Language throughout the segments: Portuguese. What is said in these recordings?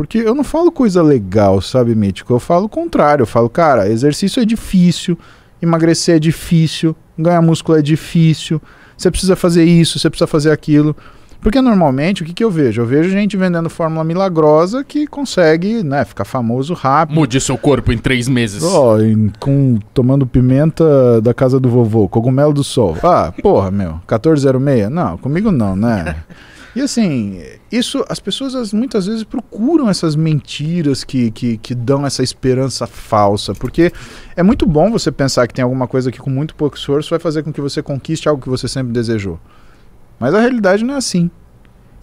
Porque eu não falo coisa legal, sabe, Mítico? Eu falo o contrário. Eu falo, cara, exercício é difícil, emagrecer é difícil, ganhar músculo é difícil, você precisa fazer isso, você precisa fazer aquilo. Porque normalmente o que, que eu vejo? Eu vejo gente vendendo fórmula milagrosa que consegue né, ficar famoso rápido. Mude seu corpo em três meses. Oh, com, tomando pimenta da casa do vovô, cogumelo do sol. Ah, porra, meu, 1406? Não, comigo não, né? E assim, isso as pessoas as, muitas vezes procuram essas mentiras que, que, que, dão essa esperança falsa, porque é muito bom você pensar que tem alguma coisa que com muito pouco esforço vai fazer com que você conquiste algo que você sempre desejou. Mas a realidade não é assim.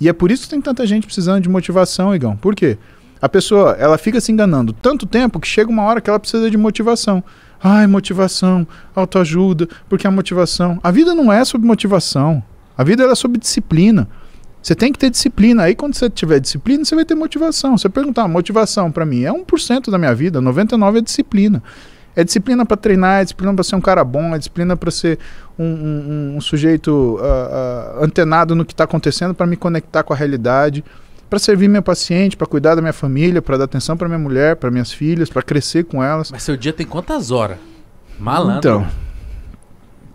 E é por isso que tem tanta gente precisando de motivação, Igão. Por quê? A pessoa, ela fica se enganando tanto tempo que chega uma hora que ela precisa de motivação. Ai, motivação, autoajuda, porque a motivação. A vida não é sobre motivação. A vida é sobre disciplina. Você tem que ter disciplina. Aí quando você tiver disciplina, você vai ter motivação. Você perguntar, ah, motivação para mim é 1% da minha vida, 99 é disciplina. É disciplina para treinar, é disciplina para ser um cara bom, é disciplina para ser um, um, um sujeito uh, uh, antenado no que está acontecendo para me conectar com a realidade, para servir meu paciente, para cuidar da minha família, para dar atenção para minha mulher, para minhas filhas, para crescer com elas. Mas seu dia tem quantas horas? Malandro. Então,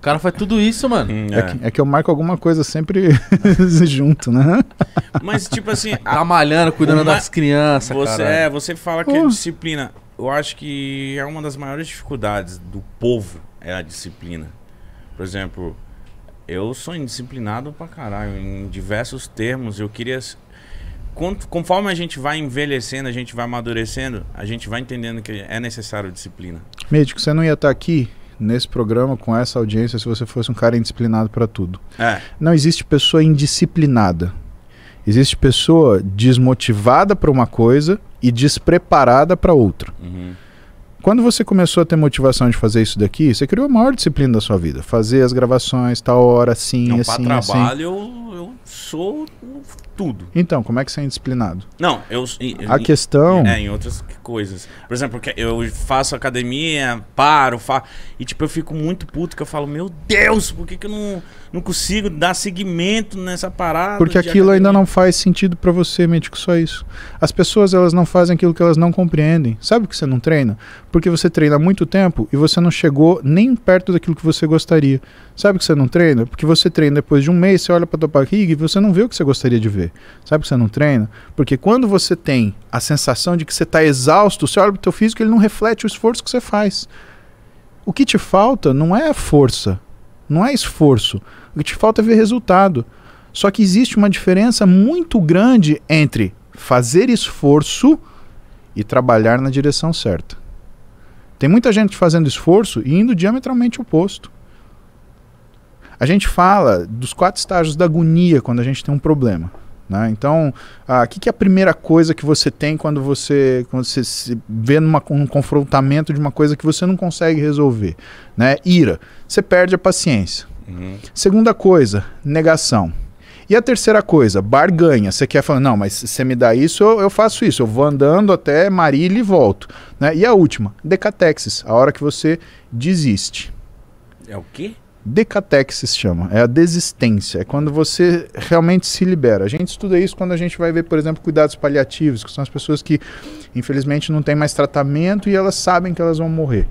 cara faz tudo isso, mano. Hum, é, é. Que, é que, eu marco alguma coisa sempre junto, né? Mas, tipo assim. Tá a... Tá malhando, cuidando uma... das crianças, você, caralho. É, você fala que uh. é disciplina. Eu acho que é uma das maiores dificuldades do povo é a disciplina. Por exemplo, eu sou indisciplinado pra caralho, em diversos termos. Eu queria. Conforme a gente vai envelhecendo, a gente vai amadurecendo, a gente vai entendendo que é necessário disciplina. Médico, você não ia estar tá aqui nesse programa, com essa audiência, se você fosse um cara indisciplinado para tudo. É. Não existe pessoa indisciplinada. Existe pessoa desmotivada para uma coisa e despreparada para outra. Uhum. Quando você começou a ter motivação de fazer isso daqui, você criou a maior disciplina da sua vida. Fazer as gravações, tal hora, assim, não, assim, pra assim. trabalho, eu, eu sou tudo. Então, como é que você é indisciplinado? Não, eu. eu a em, questão. É, em outras coisas. Por exemplo, eu faço academia, paro, faço. E, tipo, eu fico muito puto que eu falo, meu Deus, por que, que eu não, não consigo dar seguimento nessa parada? Porque aquilo academia? ainda não faz sentido para você, médico, só isso. As pessoas, elas não fazem aquilo que elas não compreendem. Sabe que você não treina? Porque você treina há muito tempo e você não chegou nem perto daquilo que você gostaria. Sabe que você não treina? Porque você treina depois de um mês, você olha para tua barriga e você não vê o que você gostaria de ver. Sabe por que você não treina? Porque quando você tem a sensação de que você está exausto, o seu órbito físico ele não reflete o esforço que você faz. O que te falta não é força, não é esforço. O que te falta é ver resultado. Só que existe uma diferença muito grande entre fazer esforço e trabalhar na direção certa. Tem muita gente fazendo esforço e indo diametralmente oposto. A gente fala dos quatro estágios da agonia quando a gente tem um problema. Né? Então, o ah, que, que, é a primeira coisa que você tem quando você, quando você se vê num confrontamento de uma coisa que você não consegue resolver? Né? Ira. Você perde a paciência. Uhum. Segunda coisa, negação. E a terceira coisa, barganha. Você quer falar, não, mas você me dá isso, eu, eu, faço isso. Eu vou andando até Marília e volto. Né? E a última, decatexis, a hora que você desiste. É o quê? Decatex se chama, é a desistência, é quando você realmente se libera. A gente estuda isso quando a gente vai ver, por exemplo, cuidados paliativos, que são as pessoas que infelizmente não têm mais tratamento e elas sabem que elas vão morrer,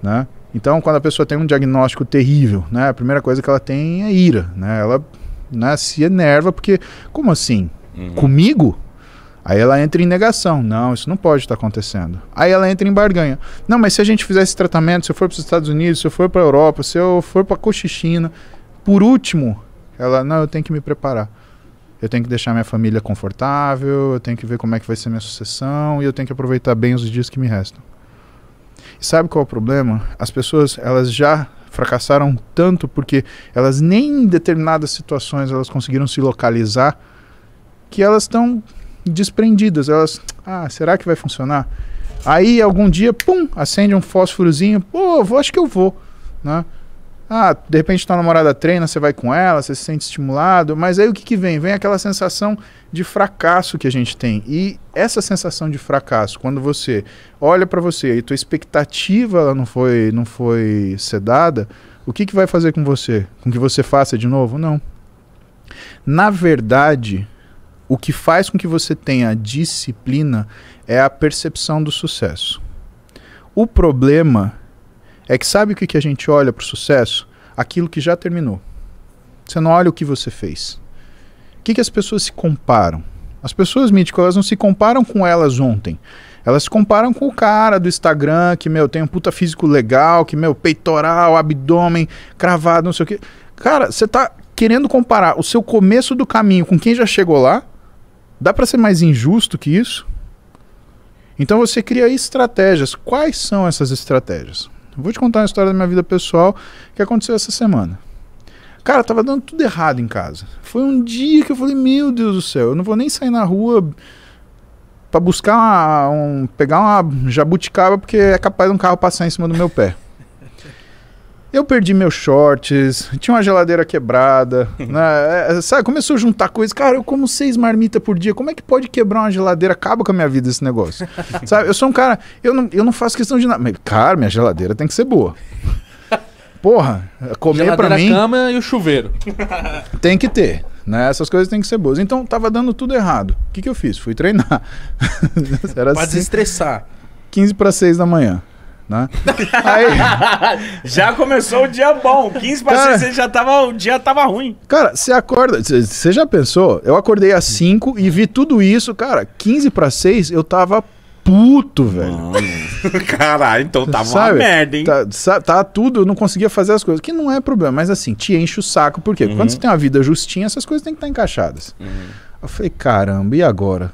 né? Então, quando a pessoa tem um diagnóstico terrível, né, a primeira coisa que ela tem é ira, né? Ela né, se enerva porque como assim? Uhum. Comigo? Aí ela entra em negação. Não, isso não pode estar acontecendo. Aí ela entra em barganha. Não, mas se a gente fizer esse tratamento, se eu for para os Estados Unidos, se eu for para a Europa, se eu for para a Cochichina, por último, ela, não, eu tenho que me preparar. Eu tenho que deixar minha família confortável, eu tenho que ver como é que vai ser minha sucessão e eu tenho que aproveitar bem os dias que me restam. E sabe qual é o problema? As pessoas, elas já fracassaram tanto porque elas nem em determinadas situações elas conseguiram se localizar que elas estão desprendidas. Elas, ah, será que vai funcionar? Aí algum dia, pum, acende um fósforozinho, pô, vou, acho que eu vou, né? Ah, de repente tua namorada treina, você vai com ela, você se sente estimulado, mas aí o que, que vem? Vem aquela sensação de fracasso que a gente tem. E essa sensação de fracasso, quando você olha para você e tua expectativa ela não foi não foi sedada, o que, que vai fazer com você? Com que você faça de novo? Não. Na verdade, o que faz com que você tenha disciplina é a percepção do sucesso. O problema é que sabe o que, que a gente olha para o sucesso? Aquilo que já terminou. Você não olha o que você fez. O que, que as pessoas se comparam? As pessoas, Mítico, elas não se comparam com elas ontem. Elas se comparam com o cara do Instagram que, meu, tem um puta físico legal, que, meu, peitoral, abdômen, cravado, não sei o quê. Cara, você tá querendo comparar o seu começo do caminho com quem já chegou lá Dá para ser mais injusto que isso? Então você cria estratégias. Quais são essas estratégias? Eu vou te contar uma história da minha vida pessoal que aconteceu essa semana. Cara, tava dando tudo errado em casa. Foi um dia que eu falei: Meu Deus do céu, eu não vou nem sair na rua para buscar uma, um, pegar uma jabuticaba porque é capaz de um carro passar em cima do meu pé. Eu perdi meus shorts, tinha uma geladeira quebrada, né? É, é, sabe? Começou a juntar coisas. Cara, eu como seis marmitas por dia, como é que pode quebrar uma geladeira? Acaba com a minha vida esse negócio. sabe? Eu sou um cara, eu não, eu não faço questão de nada. cara, minha geladeira tem que ser boa. Porra, comer para mim. A cama e o chuveiro. Tem que ter. Né? Essas coisas têm que ser boas. Então, tava dando tudo errado. O que, que eu fiz? Fui treinar. Era pra assim. desestressar. 15 para 6 da manhã. Né? Aí... já começou o dia bom. 15 para cara... 6 já tava, o dia tava ruim. Cara, você acorda, você já pensou? Eu acordei às 5 e vi tudo isso, cara. 15 para 6 eu tava puto, velho. Caralho, então tava sabe, uma merda, hein? Tá, tá, tudo, eu não conseguia fazer as coisas. Que não é problema, mas assim, te enche o saco. Por quê? Uhum. Quando você tem uma vida justinha, essas coisas têm que estar encaixadas. Uhum. Eu falei, caramba, e agora?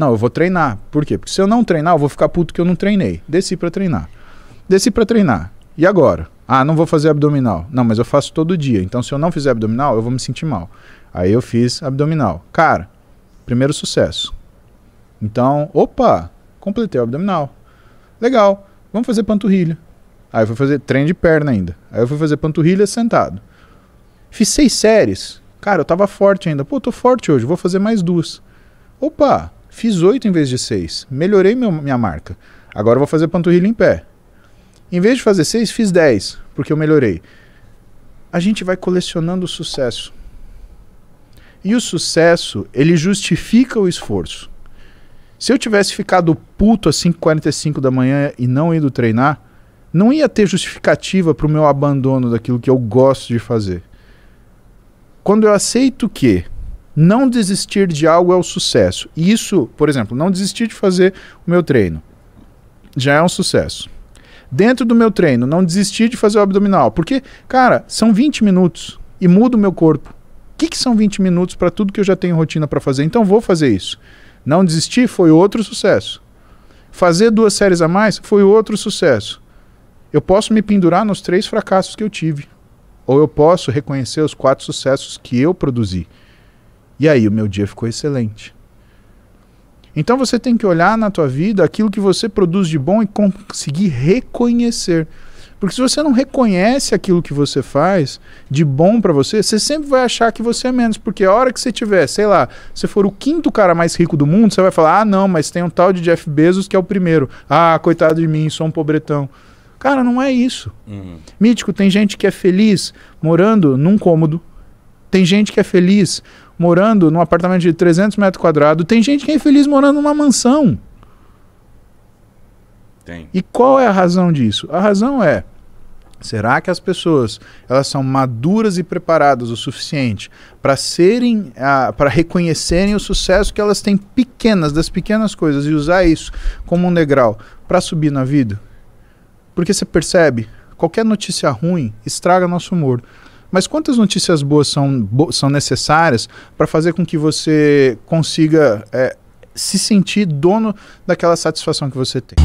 Não, eu vou treinar. Por quê? Porque se eu não treinar, eu vou ficar puto que eu não treinei. Desci para treinar. Desci para treinar. E agora? Ah, não vou fazer abdominal. Não, mas eu faço todo dia. Então, se eu não fizer abdominal, eu vou me sentir mal. Aí eu fiz abdominal. Cara, primeiro sucesso. Então, opa, completei o abdominal. Legal, vamos fazer panturrilha. Aí eu fui fazer treino de perna ainda. Aí eu fui fazer panturrilha sentado. Fiz seis séries. Cara, eu tava forte ainda. Pô, tô forte hoje, vou fazer mais duas. Opa, Fiz 8 em vez de 6. Melhorei meu, minha marca. Agora vou fazer panturrilha em pé. Em vez de fazer 6, fiz 10, porque eu melhorei. A gente vai colecionando o sucesso. E o sucesso, ele justifica o esforço. Se eu tivesse ficado puto às 5h45 da manhã e não ido treinar, não ia ter justificativa para o meu abandono daquilo que eu gosto de fazer. Quando eu aceito que não desistir de algo é o sucesso. Isso, por exemplo, não desistir de fazer o meu treino já é um sucesso. Dentro do meu treino, não desistir de fazer o abdominal, porque, cara, são 20 minutos e muda o meu corpo. O que, que são 20 minutos para tudo que eu já tenho rotina para fazer? Então vou fazer isso. Não desistir foi outro sucesso. Fazer duas séries a mais foi outro sucesso. Eu posso me pendurar nos três fracassos que eu tive, ou eu posso reconhecer os quatro sucessos que eu produzi. E aí o meu dia ficou excelente. Então você tem que olhar na tua vida aquilo que você produz de bom e conseguir reconhecer. Porque se você não reconhece aquilo que você faz de bom para você, você sempre vai achar que você é menos. Porque a hora que você tiver, sei lá, você for o quinto cara mais rico do mundo, você vai falar: ah, não, mas tem um tal de Jeff Bezos que é o primeiro. Ah, coitado de mim, sou um pobretão. Cara, não é isso. Uhum. Mítico, tem gente que é feliz morando num cômodo, tem gente que é feliz morando num apartamento de 300 metros quadrados. Tem gente que é infeliz morando numa mansão. Tem. E qual é a razão disso? A razão é, será que as pessoas elas são maduras e preparadas o suficiente para serem, para reconhecerem o sucesso que elas têm pequenas, das pequenas coisas e usar isso como um degrau para subir na vida? Porque você percebe, qualquer notícia ruim estraga nosso humor. Mas quantas notícias boas são, bo são necessárias para fazer com que você consiga é, se sentir dono daquela satisfação que você tem?